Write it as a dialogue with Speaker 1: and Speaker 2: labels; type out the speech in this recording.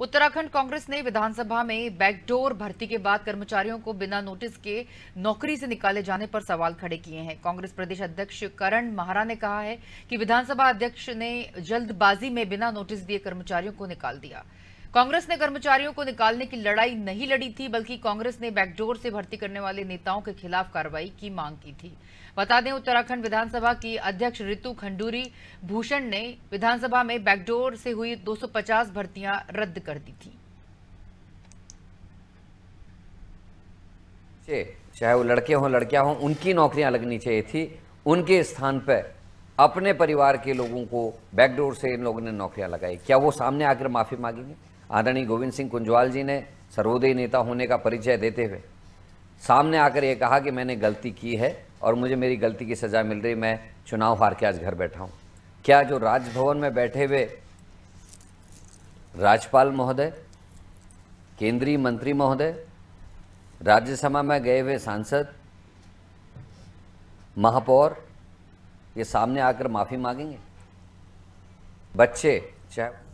Speaker 1: उत्तराखंड कांग्रेस ने विधानसभा में बैकडोर भर्ती के बाद कर्मचारियों को बिना नोटिस के नौकरी से निकाले जाने पर सवाल खड़े किए हैं कांग्रेस प्रदेश अध्यक्ष करण महारा ने कहा है कि विधानसभा अध्यक्ष ने जल्दबाजी में बिना नोटिस दिए कर्मचारियों को निकाल दिया कांग्रेस ने कर्मचारियों को निकालने की लड़ाई नहीं लड़ी थी बल्कि कांग्रेस ने बैकडोर से भर्ती करने वाले नेताओं के खिलाफ कार्रवाई की मांग की थी बता दें उत्तराखंड विधानसभा की अध्यक्ष रितु खंडूरी भूषण ने विधानसभा में बैकडोर से हुई 250 भर्तियां रद्द कर दी थी
Speaker 2: चाहे वो लड़के हों लड़कियां हों उनकी नौकरियां लगनी चाहिए थी उनके स्थान पर अपने परिवार के लोगों को बैकडोर से इन लोगों ने नौकरियां लगाई क्या वो सामने आकर माफी मांगेंगे आदरणीय गोविंद सिंह कुंजवाल जी ने सर्वोदय नेता होने का परिचय देते हुए सामने आकर ये कहा कि मैंने गलती की है और मुझे मेरी गलती की सज़ा मिल रही मैं चुनाव हार के आज घर बैठा हूँ क्या जो राजभवन में बैठे हुए राज्यपाल महोदय केंद्रीय मंत्री महोदय राज्यसभा में गए हुए सांसद महापौर ये सामने आकर माफ़ी मांगेंगे बच्चे चाहे